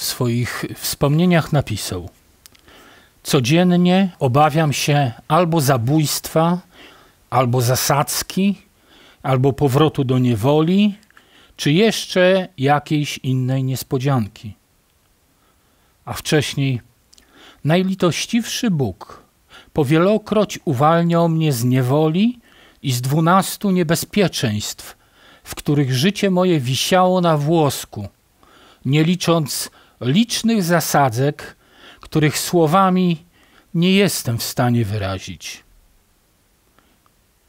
w swoich wspomnieniach napisał: Codziennie obawiam się albo zabójstwa, albo zasadzki, albo powrotu do niewoli, czy jeszcze jakiejś innej niespodzianki. A wcześniej najlitościwszy Bóg powielokroć uwalniał mnie z niewoli i z dwunastu niebezpieczeństw, w których życie moje wisiało na włosku, nie licząc licznych zasadzek, których słowami nie jestem w stanie wyrazić.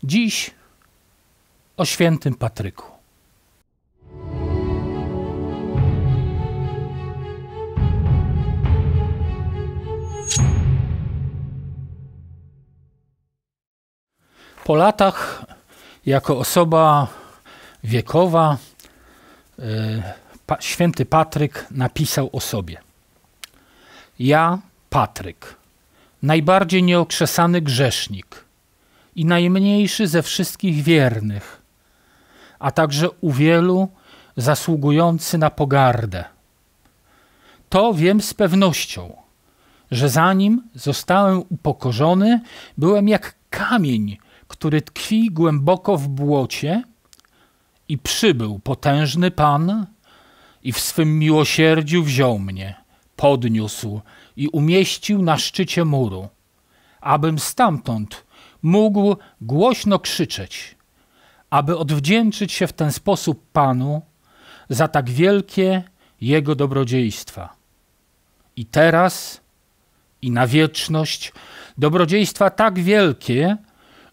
Dziś o świętym Patryku. Po latach, jako osoba wiekowa, e, święty Patryk napisał o sobie. Ja, Patryk, najbardziej nieokrzesany grzesznik i najmniejszy ze wszystkich wiernych, a także u wielu zasługujący na pogardę. To wiem z pewnością, że zanim zostałem upokorzony, byłem jak kamień, który tkwi głęboko w błocie, i przybył potężny Pan i w swym miłosierdziu wziął mnie, podniósł i umieścił na szczycie muru, abym stamtąd mógł głośno krzyczeć, aby odwdzięczyć się w ten sposób Panu za tak wielkie Jego dobrodziejstwa. I teraz, i na wieczność, dobrodziejstwa tak wielkie,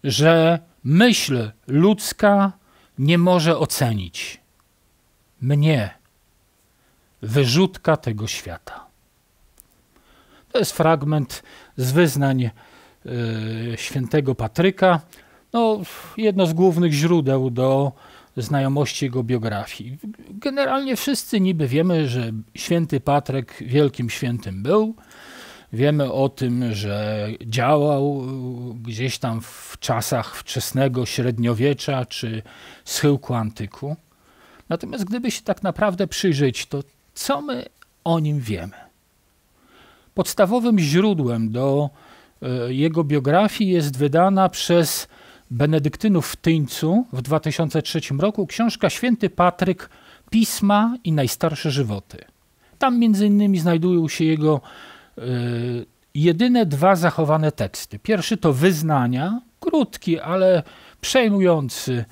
że myśl ludzka nie może ocenić. Mnie wyrzutka tego świata. To jest fragment z wyznań e, świętego Patryka, no, jedno z głównych źródeł do znajomości jego biografii. Generalnie wszyscy niby wiemy, że święty Patryk wielkim świętym był. Wiemy o tym, że działał gdzieś tam w czasach wczesnego średniowiecza czy schyłku antyku. Natomiast gdyby się tak naprawdę przyjrzeć, to co my o nim wiemy? Podstawowym źródłem do e, jego biografii jest wydana przez benedyktynów w Tyńcu w 2003 roku książka Święty Patryk Pisma i Najstarsze Żywoty. Tam między innymi znajdują się jego y, jedyne dwa zachowane teksty. Pierwszy to Wyznania, krótki, ale przejmujący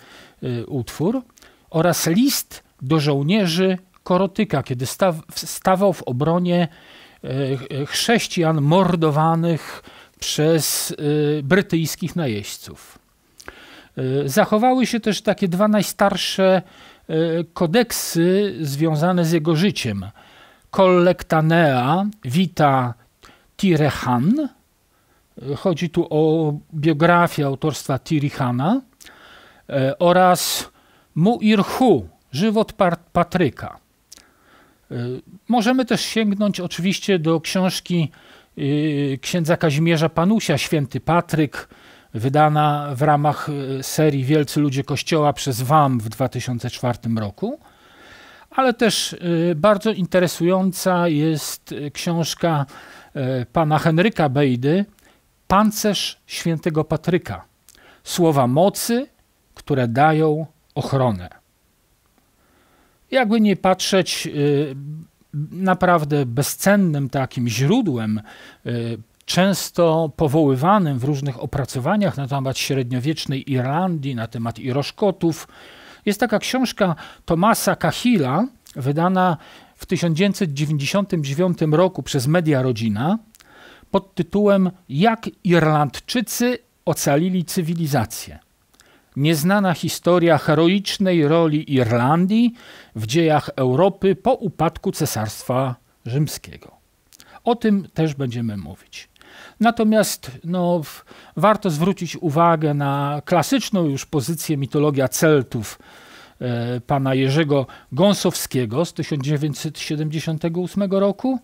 y, utwór oraz List do żołnierzy Korotyka, kiedy staw, stawał w obronie e, e, chrześcijan mordowanych przez e, brytyjskich najeźdźców. Zachowały się też takie dwa najstarsze kodeksy związane z jego życiem. Collectanea Vita Tirehan. Chodzi tu o biografię autorstwa Tirihana oraz Muirhu, żywot Patryka. Y, możemy też sięgnąć oczywiście do książki y, księdza Kazimierza Panusia, Święty Patryk, wydana w ramach y, serii Wielcy Ludzie Kościoła przez WAM w 2004 roku. Ale też bardzo interesująca jest książka pana Henryka Bejdy, Pancerz Świętego Patryka. Słowa mocy, które dają ochronę jakby nie patrzeć, y, naprawdę bezcennym takim źródłem, y, często powoływanym w różnych opracowaniach na temat średniowiecznej Irlandii, na temat Iroszkotów, jest taka książka Tomasa Cahilla, wydana w 1999 roku przez Media Rodzina pod tytułem Jak Irlandczycy ocalili cywilizację nieznana historia heroicznej roli Irlandii w dziejach Europy po upadku Cesarstwa Rzymskiego. O tym też będziemy mówić. Natomiast no, warto zwrócić uwagę na klasyczną już pozycję mitologia Celtów e, pana Jerzego Gąsowskiego z 1978 roku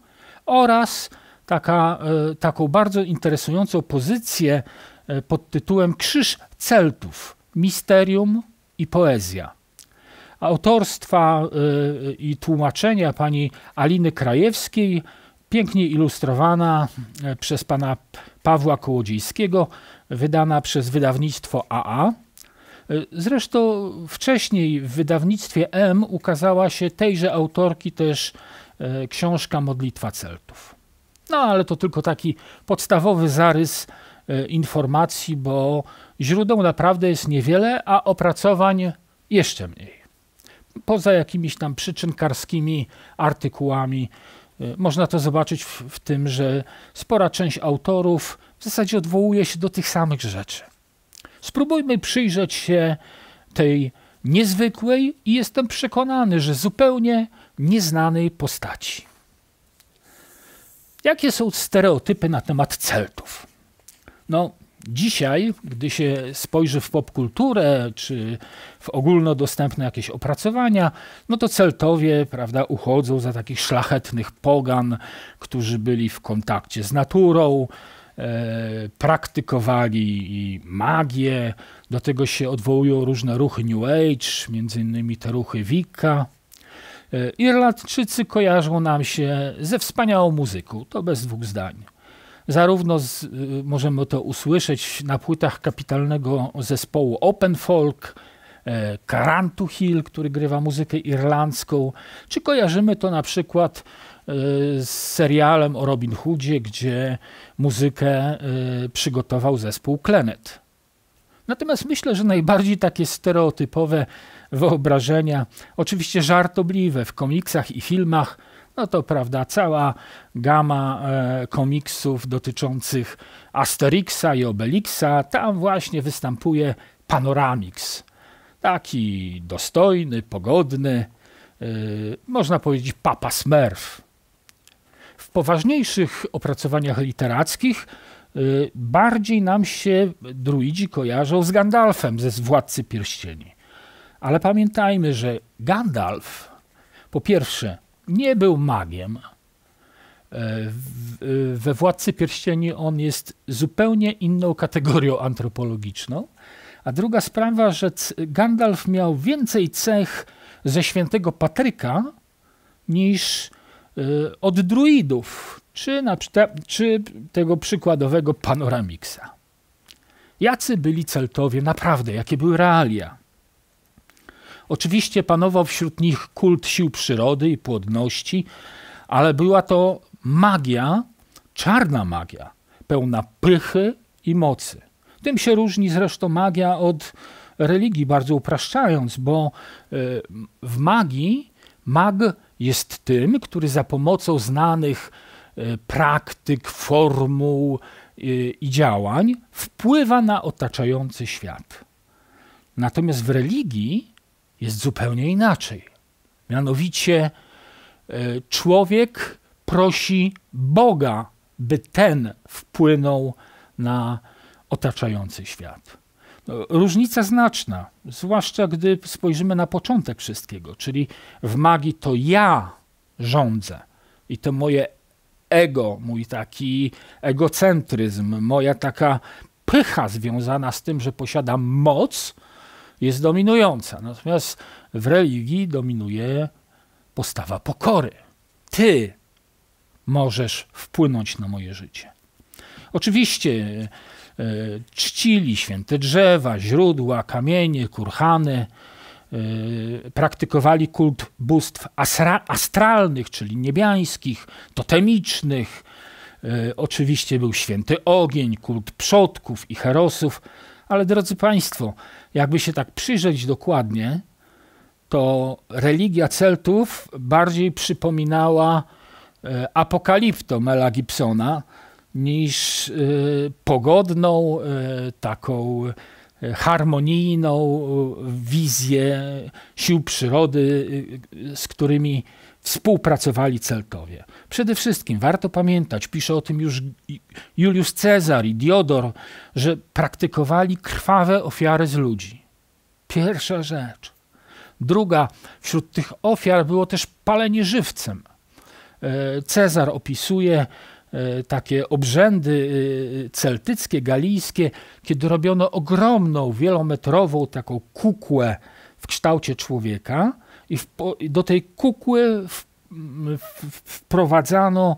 oraz taka, e, taką bardzo interesującą pozycję e, pod tytułem Krzyż Celtów misterium i poezja. Autorstwa y, y, i tłumaczenia pani Aliny Krajewskiej, pięknie ilustrowana y, przez pana Pawła Kołodziejskiego, wydana przez wydawnictwo AA. Zresztą wcześniej w wydawnictwie M ukazała się tejże autorki też książka Modlitwa Celtów. No ale to tylko taki podstawowy zarys informacji, bo źródeł naprawdę jest niewiele, a opracowań jeszcze mniej. Poza jakimiś tam przyczynkarskimi artykułami, y, można to zobaczyć w, w tym, że spora część autorów w zasadzie odwołuje się do tych samych rzeczy. Spróbujmy przyjrzeć się tej niezwykłej i jestem przekonany, że zupełnie nieznanej postaci. Jakie są stereotypy na temat Celtów? No, Dzisiaj, gdy się spojrzy w popkulturę czy w ogólnodostępne jakieś opracowania, no to Celtowie prawda, uchodzą za takich szlachetnych pogan, którzy byli w kontakcie z naturą, e, praktykowali magię, do tego się odwołują różne ruchy New Age, między innymi te ruchy Wicca. E, Irlandczycy kojarzą nam się ze wspaniałą muzyką, to bez dwóch zdań. Zarówno z, y, możemy to usłyszeć na płytach kapitalnego zespołu Open Folk, Carantu e, Hill, który grywa muzykę irlandzką, czy kojarzymy to na przykład e, z serialem o Robin Hoodzie, gdzie muzykę e, przygotował zespół Klenet. Natomiast myślę, że najbardziej takie stereotypowe wyobrażenia, oczywiście żartobliwe w komiksach i filmach, no to prawda, cała gama e, komiksów dotyczących Asterixa i Obelixa, tam właśnie występuje Panoramix. Taki dostojny, pogodny, e, można powiedzieć papa Smurf. W poważniejszych opracowaniach literackich e, bardziej nam się druidzi kojarzą z Gandalfem, ze Władcy Pierścieni. Ale pamiętajmy, że Gandalf po pierwsze nie był magiem. E, e, we Władcy Pierścieni on jest zupełnie inną kategorią antropologiczną. A druga sprawa, że Gandalf miał więcej cech ze świętego Patryka niż e, od druidów, czy, na, czy tego przykładowego panoramiksa. Jacy byli Celtowie naprawdę, jakie były realia? Oczywiście panował wśród nich kult sił przyrody i płodności, ale była to magia, czarna magia, pełna pychy i mocy. Tym się różni zresztą magia od religii, bardzo upraszczając, bo e, w magii mag jest tym, który za pomocą znanych e, praktyk, formuł e, i działań wpływa na otaczający świat. Natomiast w religii jest zupełnie inaczej. Mianowicie e, człowiek prosi Boga, by ten wpłynął na otaczający świat. No, różnica znaczna, zwłaszcza gdy spojrzymy na początek wszystkiego, czyli w magii to ja rządzę i to moje ego, mój taki egocentryzm, moja taka pycha związana z tym, że posiadam moc, jest dominująca. Natomiast w religii dominuje postawa pokory. Ty możesz wpłynąć na moje życie. Oczywiście e, czcili święte drzewa, źródła, kamienie, kurhany. E, praktykowali kult bóstw astralnych, czyli niebiańskich, totemicznych. E, oczywiście był święty ogień, kult przodków i herosów. Ale drodzy Państwo, jakby się tak przyjrzeć dokładnie, to religia Celtów bardziej przypominała e, apokalipto Mela Gibsona niż e, pogodną, e, taką harmonijną wizję sił przyrody, z którymi współpracowali Celtowie. Przede wszystkim warto pamiętać, pisze o tym już Julius Cezar i Diodor, że praktykowali krwawe ofiary z ludzi. Pierwsza rzecz. Druga, wśród tych ofiar było też palenie żywcem. E, Cezar opisuje e, takie obrzędy e, celtyckie, galijskie, kiedy robiono ogromną, wielometrową taką kukłę w kształcie człowieka i do tej kukły wprowadzano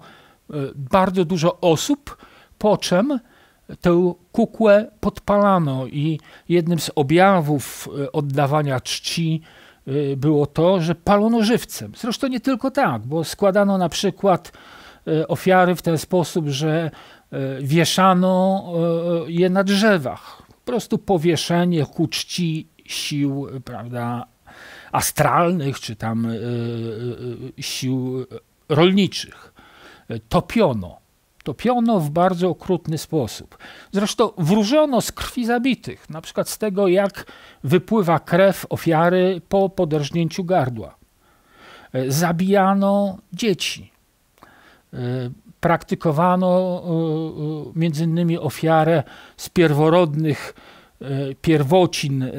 e, bardzo dużo osób, po czym tę kukłę podpalano i jednym z objawów e, oddawania czci e, było to, że palono żywcem. Zresztą nie tylko tak, bo składano na przykład ofiary w ten sposób, że wieszano je na drzewach. Po prostu powieszenie ku czci sił prawda, astralnych czy tam e, e, e, sił rolniczych. Topiono. Topiono w bardzo okrutny sposób. Zresztą wróżono z krwi zabitych, na przykład z tego, jak wypływa krew ofiary po poderżnięciu gardła. Zabijano dzieci. Praktykowano między innymi ofiarę z pierworodnych E, pierwocin e,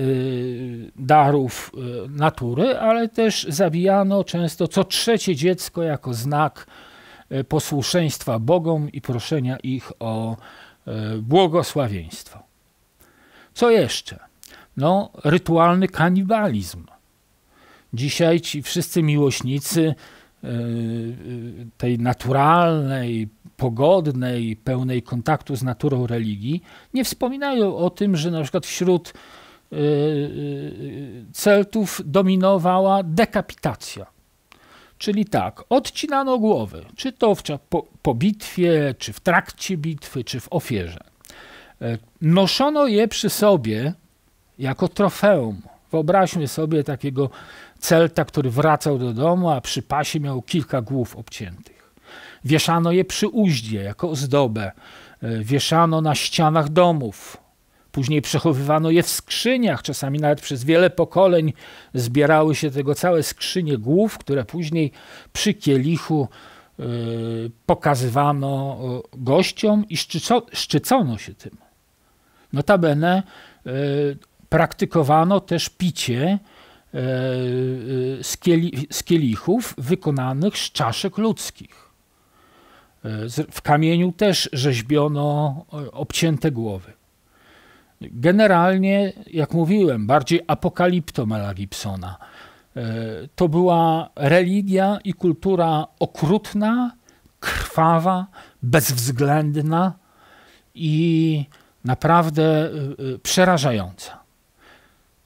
darów e, natury, ale też zabijano często co trzecie dziecko jako znak posłuszeństwa Bogom i proszenia ich o błogosławieństwo. Co jeszcze? No, rytualny kanibalizm. Dzisiaj ci wszyscy miłośnicy E, tej naturalnej, pogodnej, pełnej kontaktu z naturą religii, nie wspominają o tym, że na przykład wśród e, e, Celtów dominowała dekapitacja. Czyli tak, odcinano głowy, czy to w, po, po bitwie, czy w trakcie bitwy, czy w ofierze. Noszono je przy sobie jako trofeum. Wyobraźmy sobie takiego Celta, który wracał do domu, a przy pasie miał kilka głów obciętych. Wieszano je przy uździe jako ozdobę, e, wieszano na ścianach domów. Później przechowywano je w skrzyniach, czasami nawet przez wiele pokoleń zbierały się tego całe skrzynie głów, które później przy kielichu e, pokazywano e, gościom i szczycono się tym. Notabene praktykowano też picie z, e, e, kieli, z kielichów wykonanych z czaszek ludzkich. E, w kamieniu też rzeźbiono obcięte głowy. Generalnie, jak mówiłem, bardziej apokalipto Mela Gibsona. To była religia i kultura okrutna, krwawa, bezwzględna i naprawdę przerażająca.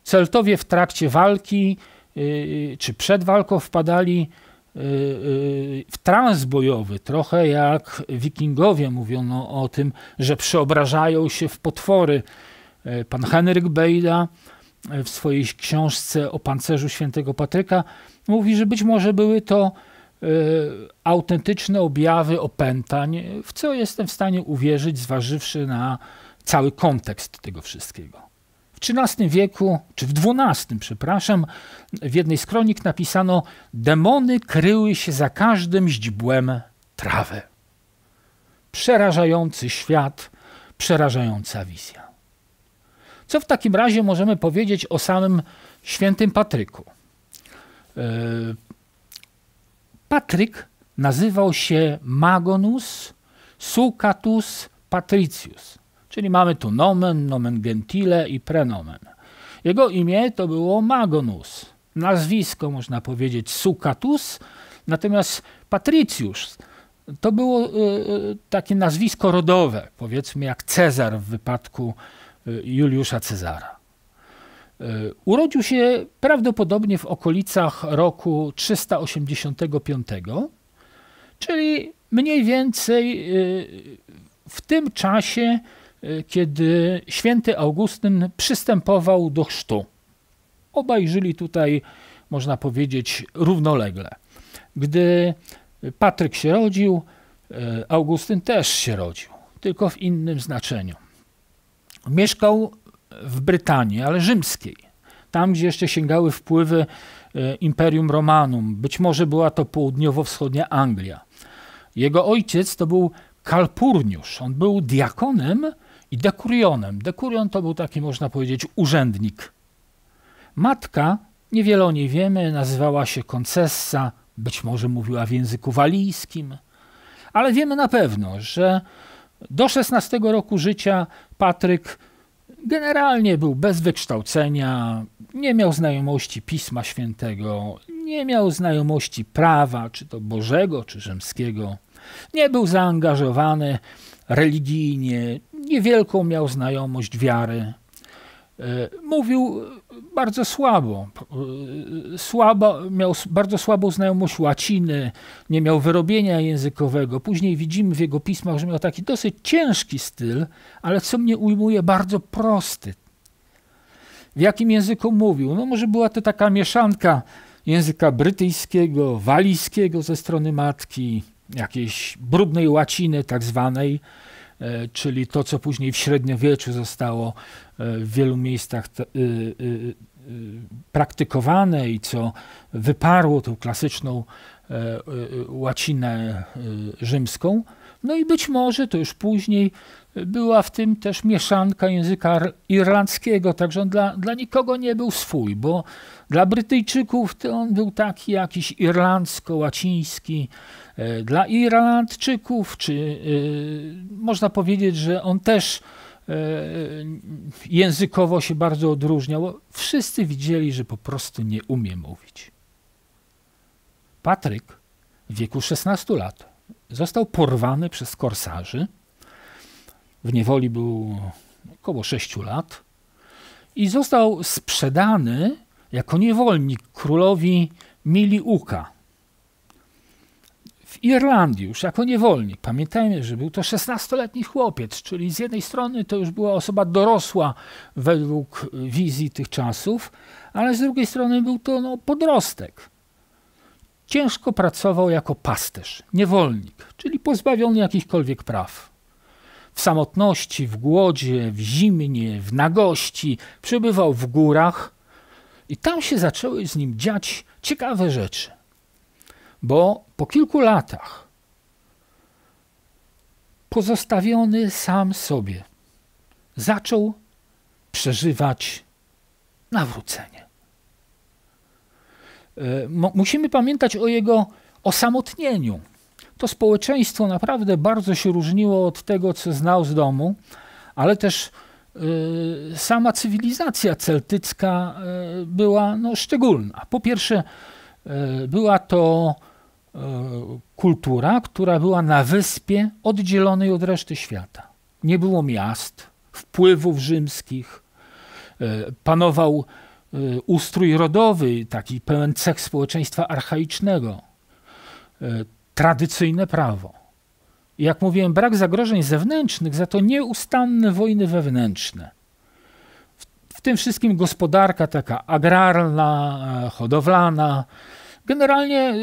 Celtowie w trakcie walki y, y, czy przed walką wpadali y, w trans bojowy, trochę jak wikingowie mówiono o tym, że przeobrażają się w potwory. E, pan Henryk Bejda e, w swojej książce o pancerzu świętego Patryka mówi, że być może były to e, autentyczne objawy opętań, w co jestem w stanie uwierzyć, zważywszy na cały kontekst tego wszystkiego. W XIII wieku, czy w XII, przepraszam, w jednej z kronik napisano: Demony kryły się za każdym źdźbłem trawy. Przerażający świat, przerażająca wizja. Co w takim razie możemy powiedzieć o samym świętym Patryku? E, Patryk nazywał się Magonus Sulcatus Patricius. Czyli mamy tu nomen, nomen gentile i prenomen. Jego imię to było Magonus. Nazwisko można powiedzieć Sukatus, natomiast Patricius to było e, e, takie nazwisko rodowe, powiedzmy jak Cezar w wypadku e, Juliusza Cezara. Urodził się prawdopodobnie w okolicach roku 385, czyli mniej więcej w tym czasie, Y, kiedy święty Augustyn przystępował do chrztu. Obaj żyli tutaj, można powiedzieć, równolegle. Gdy Patryk się rodził, y, Augustyn też się rodził, tylko w innym znaczeniu. Mieszkał w Brytanii, ale rzymskiej, tam gdzie jeszcze sięgały wpływy y, Imperium Romanum, być może była to południowo-wschodnia Anglia. Jego ojciec to był kalpurniusz, on był diakonem i dekurionem. Dekurion to był taki, można powiedzieć, urzędnik. Matka, niewiele o niej wiemy, nazywała się Koncessa, być może mówiła w języku walijskim, ale wiemy na pewno, że do 16 roku życia Patryk generalnie był bez wykształcenia, nie miał znajomości Pisma Świętego, nie miał znajomości prawa, czy to Bożego, czy rzymskiego, nie był zaangażowany religijnie, niewielką miał znajomość wiary. E, mówił bardzo słabo, e, słabo, miał bardzo słabą znajomość łaciny, nie miał wyrobienia językowego. Później widzimy w jego pismach, że miał taki dosyć ciężki styl, ale co mnie ujmuje, bardzo prosty. W jakim języku mówił? No może była to taka mieszanka języka brytyjskiego, walijskiego ze strony matki, jakiejś brudnej łaciny tak zwanej, E, czyli to, co później w średniowieczu zostało e, w wielu miejscach e, praktykowane i co wyparło tą klasyczną łacinę rzymską. No i być może to już później była w tym też mieszanka języka irlandzkiego, także on dla, dla nikogo nie był swój, bo dla Brytyjczyków to on był taki jakiś irlandzko-łaciński, e, dla Irlandczyków, czy e, można powiedzieć, że on też e, językowo się bardzo odróżniał. Wszyscy widzieli, że po prostu nie umie mówić. Patryk w wieku 16 lat został porwany przez korsarzy w niewoli był około 6 lat i został sprzedany jako niewolnik królowi Miliuka w Irlandii już jako niewolnik. Pamiętajmy, że był to 16-letni chłopiec, czyli z jednej strony to już była osoba dorosła według wizji tych czasów, ale z drugiej strony był to no, podrostek. Ciężko pracował jako pasterz, niewolnik, czyli pozbawiony jakichkolwiek praw. W samotności, w głodzie, w zimnie, w nagości przebywał w górach i tam się zaczęły z nim dziać ciekawe rzeczy. Bo po kilku latach pozostawiony sam sobie zaczął przeżywać nawrócenie. E, musimy pamiętać o jego osamotnieniu to społeczeństwo naprawdę bardzo się różniło od tego, co znał z domu, ale też y, sama cywilizacja celtycka y, była no, szczególna. Po pierwsze, y, była to kultura, która była na wyspie oddzielonej od reszty świata. Nie było miast, wpływów rzymskich, panował ustrój rodowy, taki pełen cech społeczeństwa archaicznego tradycyjne prawo. jak mówiłem, brak zagrożeń zewnętrznych, za to nieustanne wojny wewnętrzne. W, w tym wszystkim gospodarka taka agrarna, e, hodowlana. Generalnie e,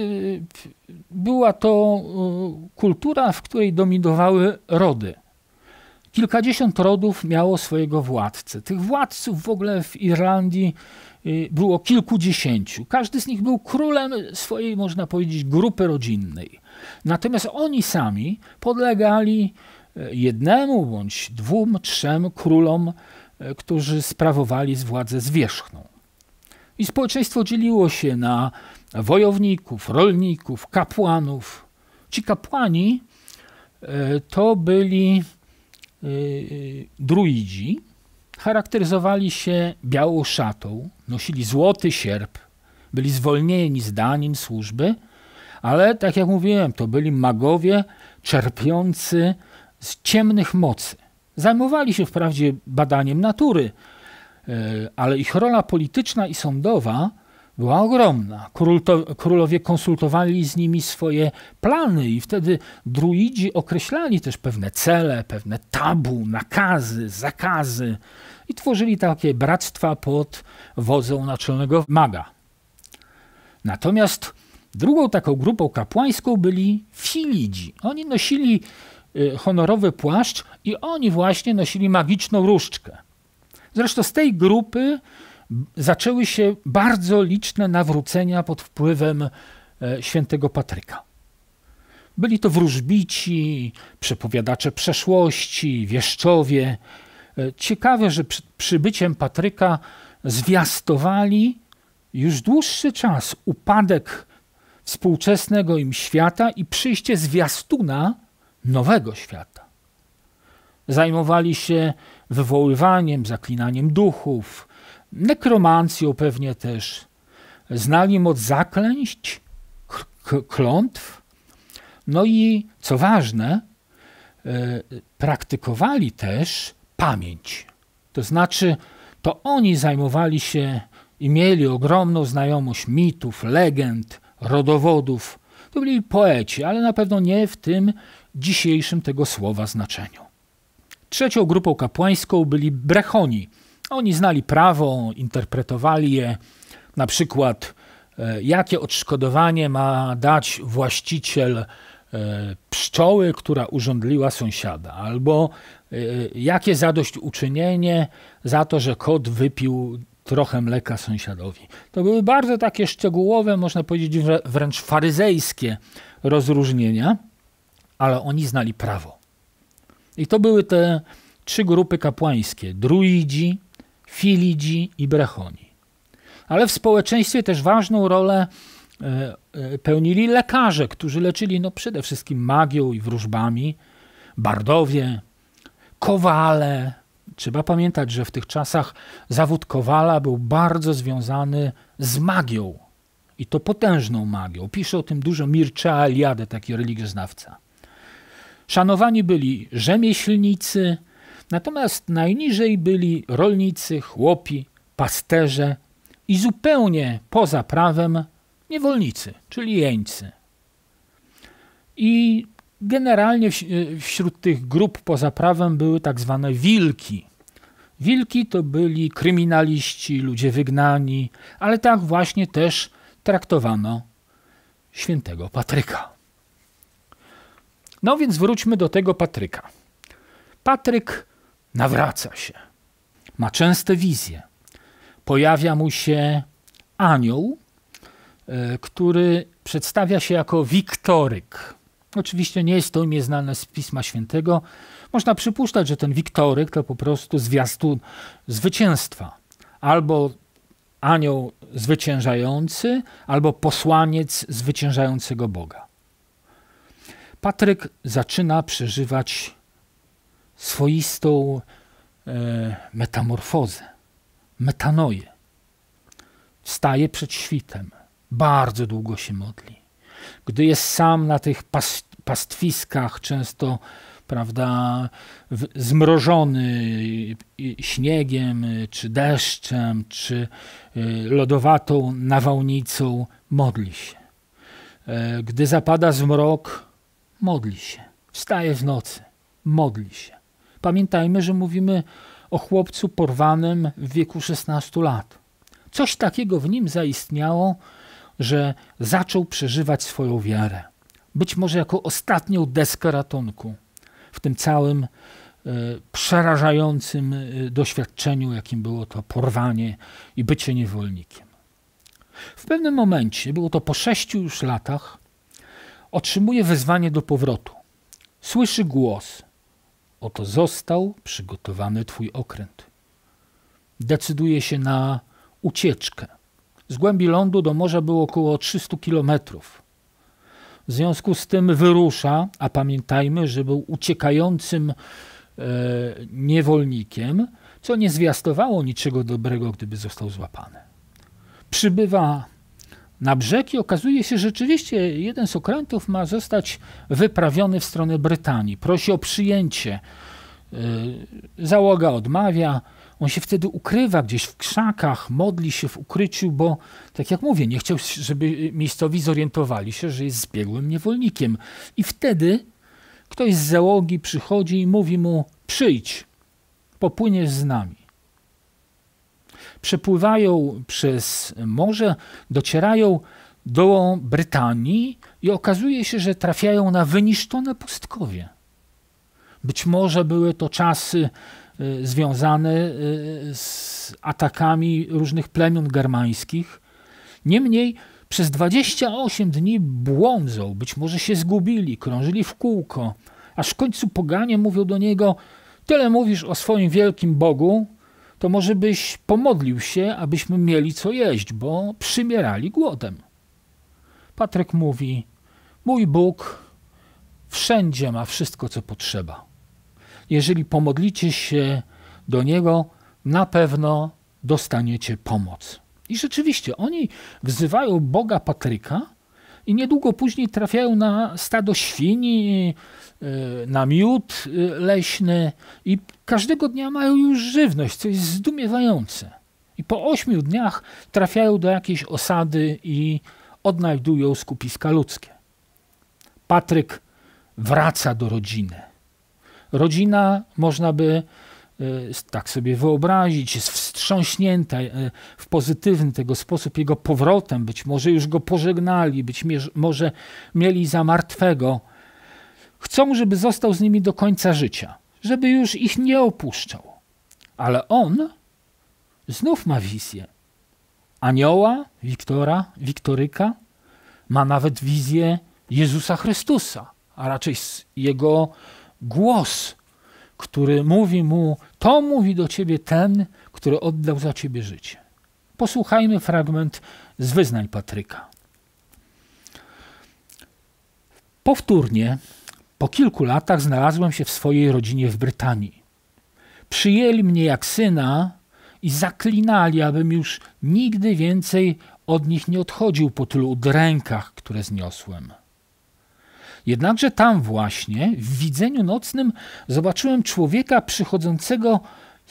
była to e, kultura, w której dominowały rody Kilkadziesiąt rodów miało swojego władcę. Tych władców w ogóle w Irlandii y, było kilkudziesięciu. Każdy z nich był królem swojej, można powiedzieć, grupy rodzinnej. Natomiast oni sami podlegali y, jednemu bądź dwóm, trzem królom, y, którzy sprawowali władzę zwierzchną. I społeczeństwo dzieliło się na wojowników, rolników, kapłanów. Ci kapłani to byli Y, y, druidzi charakteryzowali się białą szatą, nosili złoty sierp, byli zwolnieni z danin służby, ale tak jak mówiłem, to byli magowie czerpiący z ciemnych mocy. Zajmowali się wprawdzie badaniem natury, y, ale ich rola polityczna i sądowa była ogromna. Król to, królowie konsultowali z nimi swoje plany i wtedy druidzi określali też pewne cele, pewne tabu, nakazy, zakazy i tworzyli takie bractwa pod wodzą naczelnego maga. Natomiast drugą taką grupą kapłańską byli filidzi. Oni nosili y, honorowy płaszcz i oni właśnie nosili magiczną różdżkę. Zresztą z tej grupy zaczęły się bardzo liczne nawrócenia pod wpływem e, świętego Patryka. Byli to wróżbici, przepowiadacze przeszłości, wieszczowie. E, ciekawe, że przybyciem Patryka zwiastowali już dłuższy czas upadek współczesnego im świata i przyjście zwiastuna nowego świata. Zajmowali się wywoływaniem, zaklinaniem duchów, nekromancją pewnie też, znali moc zaklęć, klątw. No i co ważne, e, praktykowali też pamięć. To znaczy, to oni zajmowali się i mieli ogromną znajomość mitów, legend, rodowodów. To byli poeci, ale na pewno nie w tym dzisiejszym tego słowa znaczeniu. Trzecią grupą kapłańską byli brechoni, oni znali prawo, interpretowali je, na przykład e, jakie odszkodowanie ma dać właściciel e, pszczoły, która urządliła sąsiada, albo e, jakie zadośćuczynienie za to, że kot wypił trochę mleka sąsiadowi. To były bardzo takie szczegółowe, można powiedzieć wręcz faryzejskie rozróżnienia, ale oni znali prawo. I to były te trzy grupy kapłańskie: druidzi, Filidzi i Brechoni, Ale w społeczeństwie też ważną rolę e, e, pełnili lekarze, którzy leczyli no, przede wszystkim magią i wróżbami, bardowie, kowale. Trzeba pamiętać, że w tych czasach zawód kowala był bardzo związany z magią i to potężną magią. Pisze o tym dużo Mircea Eliade, taki religioznawca. Szanowani byli rzemieślnicy, Natomiast najniżej byli rolnicy, chłopi, pasterze i zupełnie poza prawem niewolnicy, czyli jeńcy. I generalnie wśród tych grup poza prawem były tak zwane wilki. Wilki to byli kryminaliści, ludzie wygnani, ale tak właśnie też traktowano świętego Patryka. No więc wróćmy do tego Patryka. Patryk nawraca się. Ma częste wizje. Pojawia mu się anioł, e, który przedstawia się jako wiktoryk. Oczywiście nie jest to imię znane z Pisma Świętego. Można przypuszczać, że ten wiktoryk to po prostu zwiastun zwycięstwa. Albo anioł zwyciężający, albo posłaniec zwyciężającego Boga. Patryk zaczyna przeżywać swoistą e, metamorfozę, metanoję. Staje przed świtem, bardzo długo się modli. Gdy jest sam na tych pastwiskach, często prawda, w, zmrożony śniegiem, czy deszczem, czy e, lodowatą nawałnicą, modli się. E, gdy zapada zmrok, modli się. Wstaje w nocy, modli się. Pamiętajmy, że mówimy o chłopcu porwanym w wieku 16 lat. Coś takiego w nim zaistniało, że zaczął przeżywać swoją wiarę. Być może jako ostatnią deskę ratunku w tym całym e, przerażającym e, doświadczeniu, jakim było to porwanie i bycie niewolnikiem. W pewnym momencie, było to po sześciu już latach, otrzymuje wezwanie do powrotu. Słyszy głos. Oto został przygotowany Twój okręt. Decyduje się na ucieczkę. Z głębi lądu do morza było około 300 kilometrów. W związku z tym wyrusza, a pamiętajmy, że był uciekającym e, niewolnikiem, co nie zwiastowało niczego dobrego, gdyby został złapany. Przybywa na brzegi, okazuje się, że rzeczywiście jeden z okrętów ma zostać wyprawiony w stronę Brytanii. Prosi o przyjęcie. Y, załoga odmawia. On się wtedy ukrywa gdzieś w krzakach, modli się w ukryciu, bo tak jak mówię, nie chciał, żeby miejscowi zorientowali się, że jest zbiegłym niewolnikiem. I wtedy ktoś z załogi przychodzi i mówi mu: przyjdź, popłyniesz z nami przepływają przez morze, docierają do Brytanii i okazuje się, że trafiają na wyniszczone pustkowie. Być może były to czasy e, związane e, z atakami różnych plemion germańskich. Niemniej przez 28 dni błądzą, być może się zgubili, krążyli w kółko, aż w końcu poganie mówią do niego: Tyle mówisz o swoim wielkim Bogu, to może byś pomodlił się, abyśmy mieli co jeść, bo przymierali głodem. Patryk mówi: Mój Bóg wszędzie ma wszystko, co potrzeba. Jeżeli pomodlicie się do Niego, na pewno dostaniecie pomoc. I rzeczywiście oni wzywają Boga Patryka, i niedługo później trafiają na stado świni, y, na miód y, leśny i każdego dnia mają już żywność, co jest zdumiewające. I po ośmiu dniach trafiają do jakiejś osady i odnajdują skupiska ludzkie. Patryk wraca do rodziny. Rodzina, można by Y, tak sobie wyobrazić, jest wstrząśnięta y, w pozytywny tego sposób jego powrotem, być może już go pożegnali, być może mieli za martwego. Chcą, żeby został z nimi do końca życia, żeby już ich nie opuszczał. Ale on znów ma wizję. Anioła, Wiktora, Wiktoryka, ma nawet wizję Jezusa Chrystusa, a raczej jego głos który mówi mu: To mówi do ciebie ten, który oddał za ciebie życie. Posłuchajmy fragment z wyznań Patryka. Powtórnie, po kilku latach znalazłem się w swojej rodzinie w Brytanii. Przyjęli mnie jak syna i zaklinali, abym już nigdy więcej od nich nie odchodził po tylu udrękach, które zniosłem. Jednakże tam właśnie, w widzeniu nocnym, zobaczyłem człowieka przychodzącego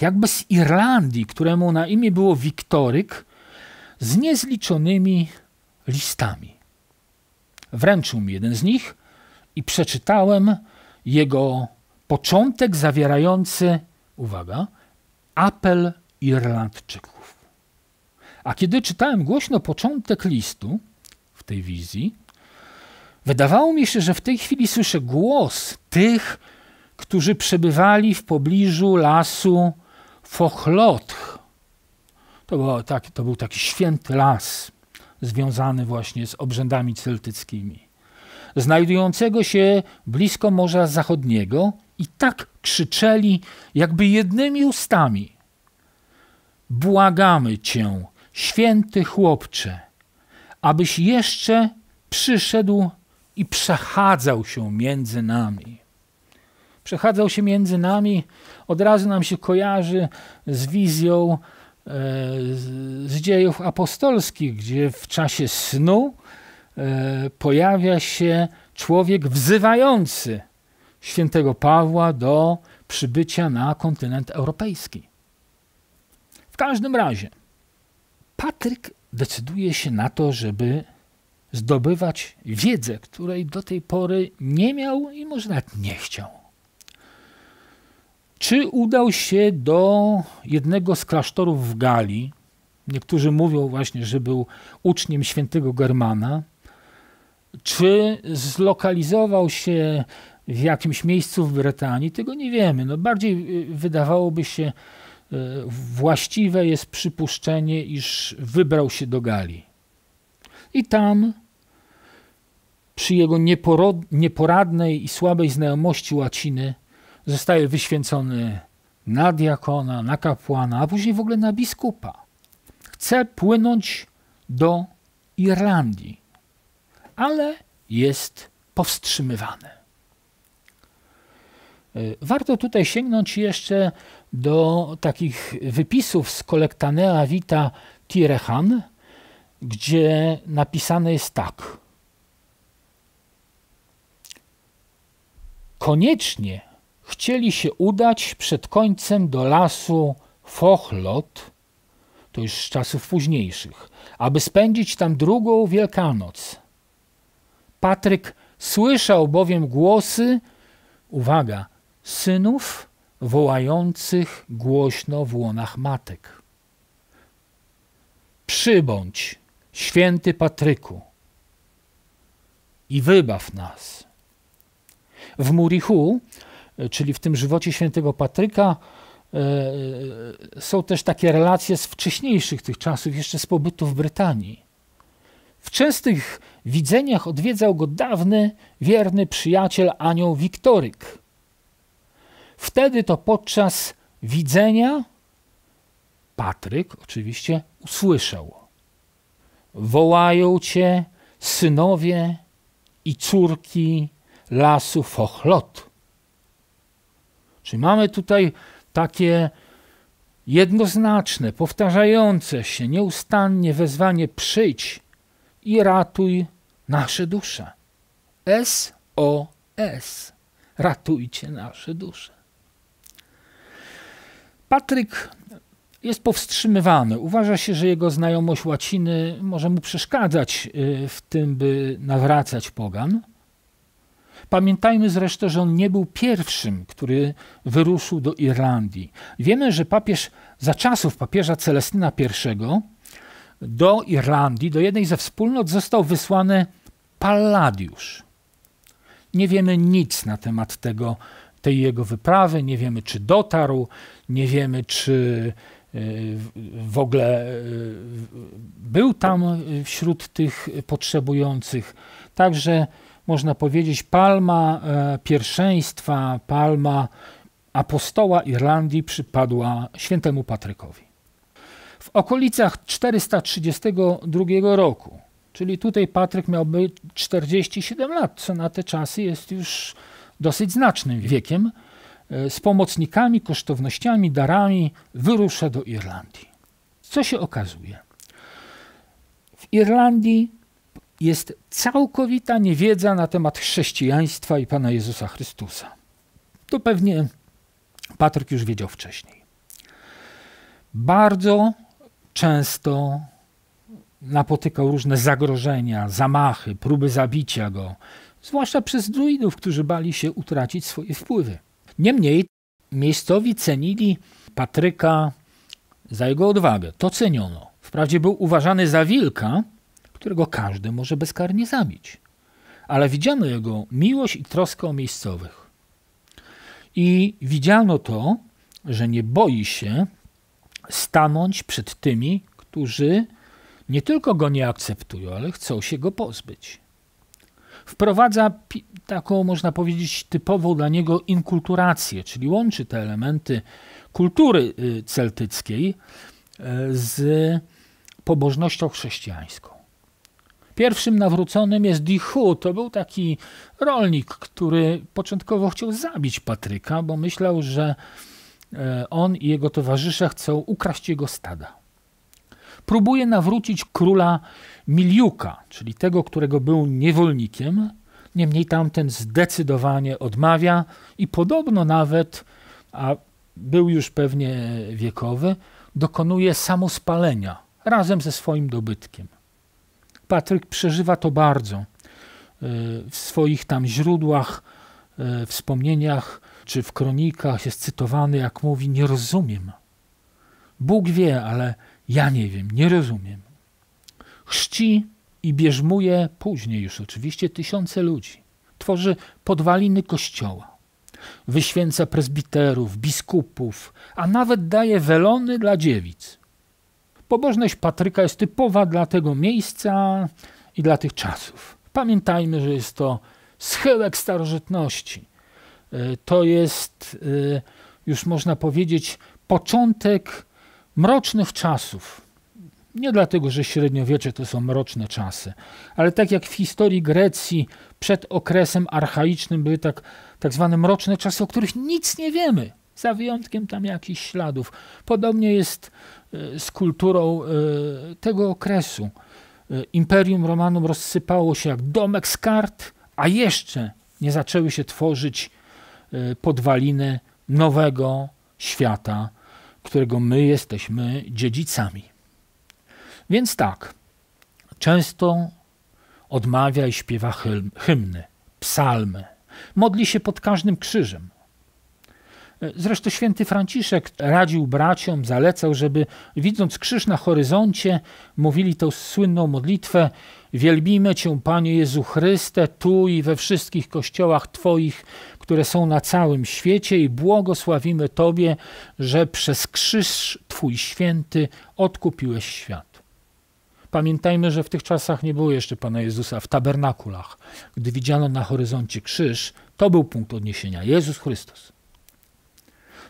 jakby z Irlandii, któremu na imię było Wiktoryk, z niezliczonymi listami. Wręczył mi jeden z nich i przeczytałem jego początek zawierający, uwaga, apel Irlandczyków. A kiedy czytałem głośno początek listu w tej wizji, Wydawało mi się, że w tej chwili słyszę głos tych, którzy przebywali w pobliżu lasu Fochlotch. To, było tak, to był taki święty las, związany właśnie z obrzędami celtyckimi, znajdującego się blisko Morza Zachodniego i tak krzyczeli, jakby jednymi ustami. Błagamy cię, święty chłopcze, abyś jeszcze przyszedł i przechadzał się między nami. Przechadzał się między nami, od razu nam się kojarzy z wizją e, z, z dziejów apostolskich, gdzie w czasie snu e, pojawia się człowiek wzywający świętego Pawła do przybycia na kontynent europejski. W każdym razie, Patryk decyduje się na to, żeby zdobywać wiedzę, której do tej pory nie miał i może nawet nie chciał. Czy udał się do jednego z klasztorów w Galii? Niektórzy mówią właśnie, że był uczniem świętego Germana. Czy zlokalizował się w jakimś miejscu w Brytanii? Tego nie wiemy. No bardziej y, wydawałoby się y, właściwe jest przypuszczenie, iż wybrał się do Galii. I tam przy jego nieporadnej i słabej znajomości łaciny zostaje wyświęcony na diakona, na kapłana, a później w ogóle na biskupa. Chce płynąć do Irlandii, ale jest powstrzymywany. E, warto tutaj sięgnąć jeszcze do takich wypisów z kolektanea Vita Tirehan, gdzie napisane jest tak – Koniecznie chcieli się udać przed końcem do lasu Fochlot, to już z czasów późniejszych, aby spędzić tam drugą Wielkanoc. Patryk słyszał bowiem głosy, uwaga, synów wołających głośno w łonach matek. Przybądź, święty Patryku, i wybaw nas. W Murichu, e, czyli w tym żywocie świętego Patryka, e, e, są też takie relacje z wcześniejszych tych czasów, jeszcze z pobytu w Brytanii. W częstych widzeniach odwiedzał go dawny, wierny przyjaciel anioł Wiktoryk. Wtedy to podczas widzenia Patryk oczywiście usłyszał: Wołają cię synowie i córki lasu Fochlot. Czy mamy tutaj takie jednoznaczne, powtarzające się nieustannie wezwanie przyjdź i ratuj nasze dusze. SOS. Ratujcie nasze dusze. Patryk jest powstrzymywany. Uważa się, że jego znajomość łaciny może mu przeszkadzać y, w tym, by nawracać pogan. Pamiętajmy zresztą, że on nie był pierwszym, który wyruszył do Irlandii. Wiemy, że papież za czasów papieża Celestyna I do Irlandii, do jednej ze wspólnot został wysłany Palladiusz. Nie wiemy nic na temat tego, tej jego wyprawy, nie wiemy czy dotarł, nie wiemy czy e, w ogóle e, był tam wśród tych potrzebujących. Także można powiedzieć, palma e, pierwszeństwa, palma apostoła Irlandii przypadła świętemu Patrykowi. W okolicach 432 roku, czyli tutaj Patryk miałby 47 lat, co na te czasy jest już dosyć znacznym wiekiem, e, z pomocnikami, kosztownościami, darami wyrusza do Irlandii. Co się okazuje? W Irlandii jest całkowita niewiedza na temat chrześcijaństwa i Pana Jezusa Chrystusa. To pewnie Patryk już wiedział wcześniej. Bardzo często napotykał różne zagrożenia, zamachy, próby zabicia go, zwłaszcza przez druidów, którzy bali się utracić swoje wpływy. Niemniej miejscowi cenili Patryka za jego odwagę. To ceniono. Wprawdzie był uważany za wilka, którego każdy może bezkarnie zabić. Ale widziano jego miłość i troskę o miejscowych. I widziano to, że nie boi się stanąć przed tymi, którzy nie tylko go nie akceptują, ale chcą się go pozbyć. Wprowadza taką, można powiedzieć, typową dla niego inkulturację, czyli łączy te elementy kultury y, celtyckiej y, z pobożnością chrześcijańską. Pierwszym nawróconym jest Dichu. To był taki rolnik, który początkowo chciał zabić Patryka, bo myślał, że e, on i jego towarzysze chcą ukraść jego stada. Próbuje nawrócić króla Miliuka, czyli tego, którego był niewolnikiem. Niemniej tamten zdecydowanie odmawia i podobno nawet, a był już pewnie wiekowy, dokonuje samospalenia razem ze swoim dobytkiem. Patryk przeżywa to bardzo e, w swoich tam źródłach, e, wspomnieniach czy w kronikach jest cytowany, jak mówi: Nie rozumiem. Bóg wie, ale ja nie wiem, nie rozumiem. Chrzci i bierzmuje później już oczywiście tysiące ludzi. Tworzy podwaliny kościoła. Wyświęca prezbiterów, biskupów, a nawet daje welony dla dziewic. Pobożność Patryka jest typowa dla tego miejsca i dla tych czasów. Pamiętajmy, że jest to schyłek starożytności. E, to jest, e, już można powiedzieć, początek mrocznych czasów. Nie dlatego, że średniowiecze to są mroczne czasy, ale tak jak w historii Grecji przed okresem archaicznym były tak, tak zwane mroczne czasy, o których nic nie wiemy za wyjątkiem tam jakichś śladów. Podobnie jest e, z kulturą e, tego okresu. E, Imperium Romanum rozsypało się jak domek z kart, a jeszcze nie zaczęły się tworzyć podwaliny nowego świata, którego my jesteśmy dziedzicami. Więc tak, często odmawia i śpiewa hymny, psalmy. Modli się pod każdym krzyżem. Zresztą święty Franciszek radził braciom, zalecał, żeby widząc krzyż na horyzoncie, mówili tą słynną modlitwę Wielbimy Cię, Panie Jezu Chryste, tu i we wszystkich kościołach Twoich, które są na całym świecie i błogosławimy Tobie, że przez krzyż Twój święty odkupiłeś świat. Pamiętajmy, że w tych czasach nie było jeszcze Pana Jezusa w tabernakulach. Gdy widziano na horyzoncie krzyż, to był punkt odniesienia Jezus Chrystus.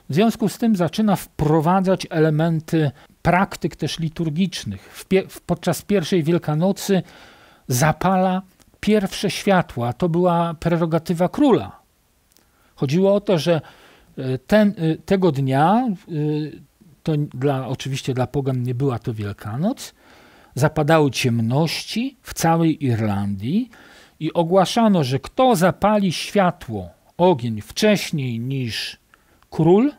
W związku z tym zaczyna wprowadzać elementy praktyk też liturgicznych. podczas pierwszej Wielkanocy zapala pierwsze światła. To była prerogatywa króla. Chodziło o to, że e, ten, e, tego dnia, e, to dla, oczywiście dla pogan nie była to Wielkanoc, zapadały ciemności w całej Irlandii i ogłaszano, że kto zapali światło, ogień wcześniej niż król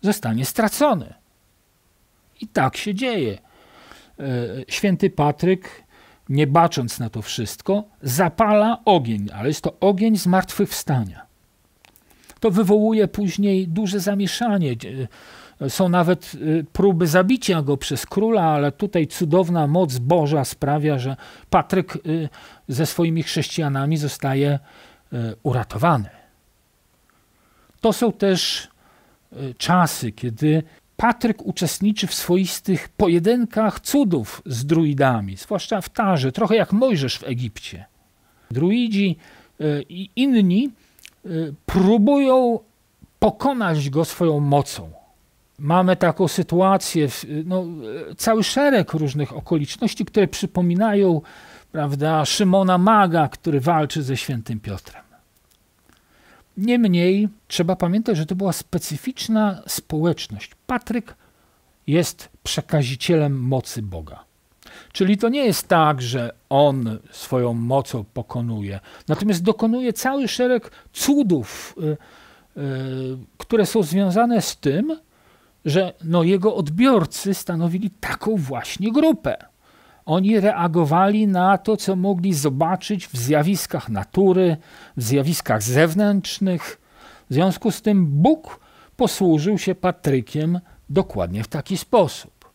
zostanie stracony. I tak się dzieje. E, święty Patryk, nie bacząc na to wszystko, zapala ogień, ale jest to ogień zmartwychwstania. To wywołuje później duże zamieszanie. E, są nawet e, próby zabicia go przez króla, ale tutaj cudowna moc Boża sprawia, że Patryk ze swoimi chrześcijanami zostaje uratowany. To są też Y, czasy, kiedy Patryk uczestniczy w swoistych pojedynkach cudów z druidami, zwłaszcza w Tarze, trochę jak Mojżesz w Egipcie. Druidzi y, i inni y, próbują pokonać go swoją mocą. Mamy taką sytuację, no, cały szereg różnych okoliczności, które przypominają prawda, Szymona Maga, który walczy ze świętym Piotrem. Niemniej trzeba pamiętać, że to była specyficzna społeczność. Patryk jest przekazicielem mocy Boga. Czyli to nie jest tak, że on swoją mocą pokonuje, natomiast dokonuje cały szereg cudów, y, y, które są związane z tym, że no, jego odbiorcy stanowili taką właśnie grupę. Oni reagowali na to, co mogli zobaczyć w zjawiskach natury, w zjawiskach zewnętrznych. W związku z tym Bóg posłużył się Patrykiem dokładnie w taki sposób.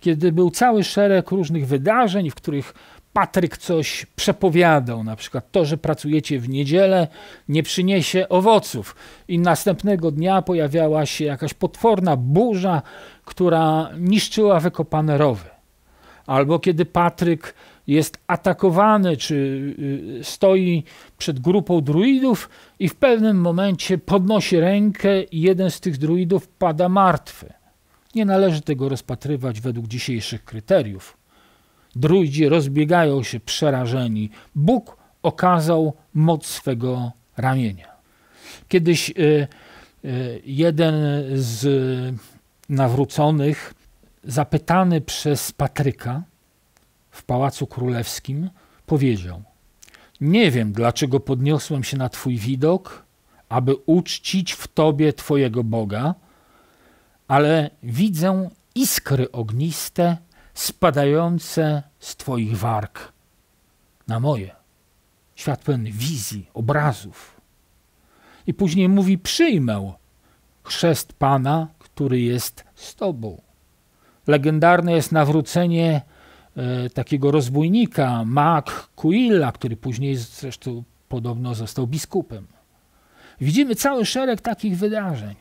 Kiedy był cały szereg różnych wydarzeń, w których Patryk coś przepowiadał, na przykład to, że pracujecie w niedzielę, nie przyniesie owoców. I następnego dnia pojawiała się jakaś potworna burza, która niszczyła wykopane rowy albo kiedy Patryk jest atakowany, czy y, stoi przed grupą druidów i w pewnym momencie podnosi rękę i jeden z tych druidów pada martwy. Nie należy tego rozpatrywać według dzisiejszych kryteriów. Druidzi rozbiegają się przerażeni. Bóg okazał moc swego ramienia. Kiedyś y, y, jeden z nawróconych zapytany przez Patryka w Pałacu Królewskim, powiedział: Nie wiem, dlaczego podniosłem się na Twój widok, aby uczcić w Tobie Twojego Boga, ale widzę iskry ogniste spadające z Twoich warg na moje. Świat pełen wizji, obrazów. I później mówi: Przyjmę chrzest Pana, który jest z Tobą. Legendarne jest nawrócenie e, takiego rozbójnika, Mac Kuilla, który później zresztą podobno został biskupem. Widzimy cały szereg takich wydarzeń.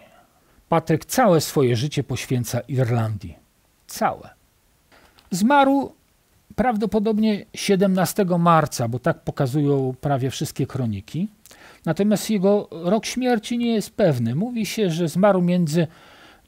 Patryk całe swoje życie poświęca Irlandii. Całe. Zmarł prawdopodobnie 17 marca, bo tak pokazują prawie wszystkie kroniki. Natomiast jego rok śmierci nie jest pewny. Mówi się, że zmarł między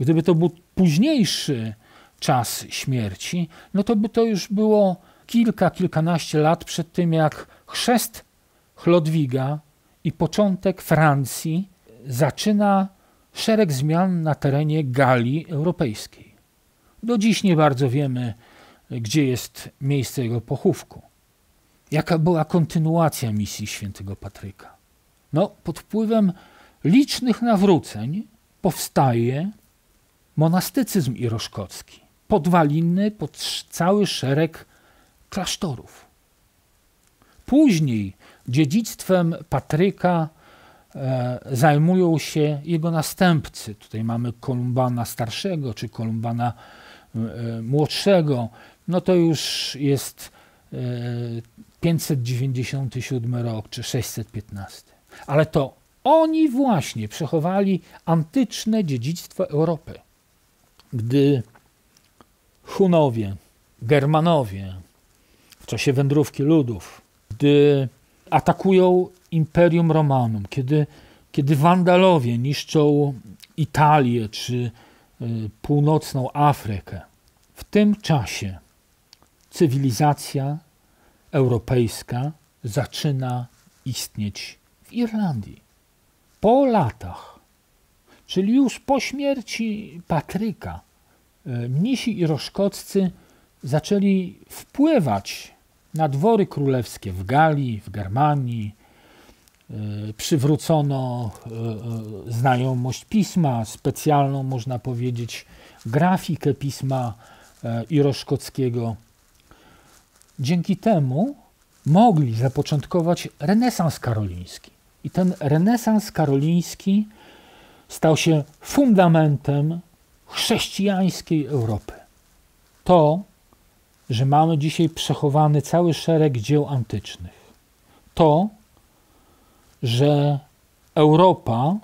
Gdyby to był późniejszy czas śmierci, no to by to już było kilka, kilkanaście lat przed tym, jak chrzest Chlodwiga i początek Francji zaczyna szereg zmian na terenie Galii Europejskiej. Do dziś nie bardzo wiemy, gdzie jest miejsce jego pochówku. Jaka była kontynuacja misji świętego Patryka? No, pod wpływem licznych nawróceń powstaje monastycyzm iroszkocki, podwaliny pod cały szereg klasztorów. Później dziedzictwem Patryka e, zajmują się jego następcy. Tutaj mamy Kolumbana starszego czy Kolumbana e, młodszego. No to już jest e, 597 rok czy 615. Ale to oni właśnie przechowali antyczne dziedzictwo Europy gdy Hunowie, Germanowie w czasie wędrówki ludów, gdy atakują Imperium Romanum, kiedy, kiedy Wandalowie niszczą Italię czy e, północną Afrykę, w tym czasie cywilizacja europejska zaczyna istnieć w Irlandii. Po latach Czyli już po śmierci Patryka e, mnisi i roszkoccy zaczęli wpływać na dwory królewskie w Galii, w Germanii. E, przywrócono e, znajomość pisma, specjalną, można powiedzieć, grafikę pisma iroszkockiego. Dzięki temu mogli zapoczątkować renesans karoliński. I ten renesans karoliński stał się fundamentem chrześcijańskiej Europy. To, że mamy dzisiaj przechowany cały szereg dzieł antycznych. To, że Europa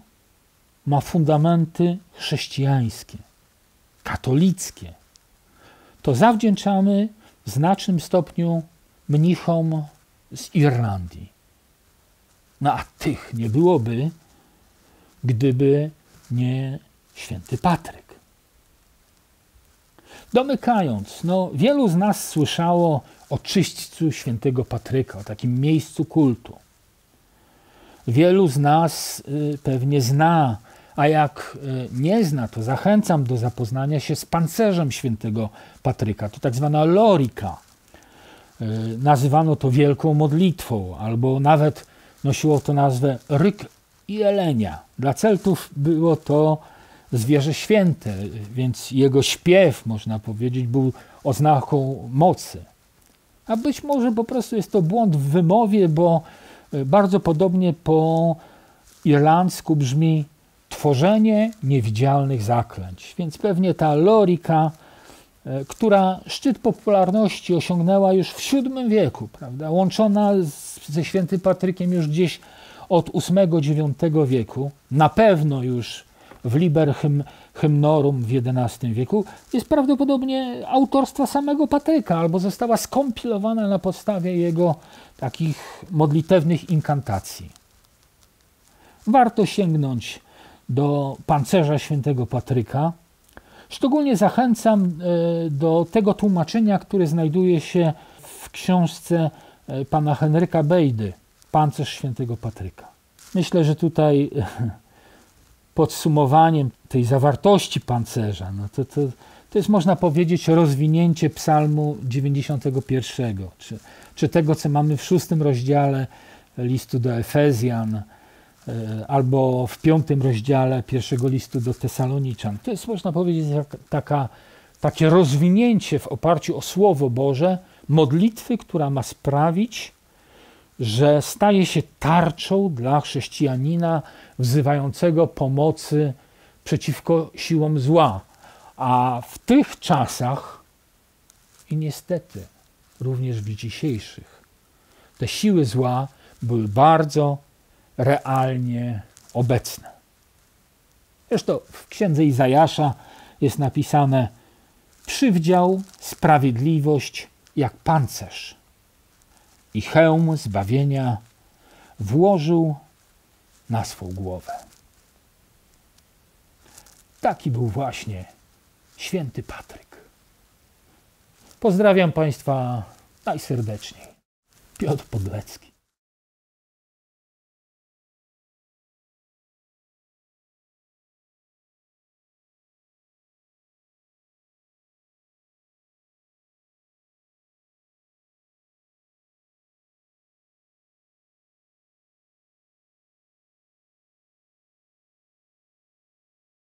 ma fundamenty chrześcijańskie, katolickie. To zawdzięczamy w znacznym stopniu mnichom z Irlandii. No a tych nie byłoby, gdyby nie święty Patryk. Domykając, no, wielu z nas słyszało o czyśćcu świętego Patryka, o takim miejscu kultu. Wielu z nas y, pewnie zna, a jak y, nie zna, to zachęcam do zapoznania się z pancerzem świętego Patryka. To tak zwana lorika. Y, nazywano to wielką modlitwą, albo nawet nosiło to nazwę ryk i jelenia. Dla Celtów było to zwierzę święte, więc jego śpiew, można powiedzieć, był oznaką mocy. A być może po prostu jest to błąd w wymowie, bo e, bardzo podobnie po irlandzku brzmi tworzenie niewidzialnych zaklęć. Więc pewnie ta lorika, e, która szczyt popularności osiągnęła już w VII wieku, prawda, łączona z, ze świętym Patrykiem już gdzieś od 8-9 wieku, na pewno już w Liber hymn, Hymnorum w XI wieku, jest prawdopodobnie autorstwa samego Pateka, albo została skompilowana na podstawie jego takich modlitewnych inkantacji. Warto sięgnąć do pancerza świętego Patryka. Szczególnie zachęcam e, do tego tłumaczenia, które znajduje się w książce e, pana Henryka Bejdy – pancerz świętego Patryka. Myślę, że tutaj podsumowaniem tej zawartości pancerza, no to, to, to jest można powiedzieć rozwinięcie psalmu 91, czy, czy tego, co mamy w szóstym rozdziale listu do Efezjan, e, albo w piątym rozdziale pierwszego listu do Tesaloniczan. To jest można powiedzieć taka, takie rozwinięcie w oparciu o Słowo Boże modlitwy, która ma sprawić, że staje się tarczą dla chrześcijanina wzywającego pomocy przeciwko siłom zła. A w tych czasach i niestety również w dzisiejszych te siły zła były bardzo realnie obecne. Zresztą w księdze Izajasza jest napisane: Przywdział sprawiedliwość jak pancerz i hełm zbawienia włożył na swą głowę. Taki był właśnie święty Patryk. Pozdrawiam Państwa najserdeczniej. Piotr Podlecki.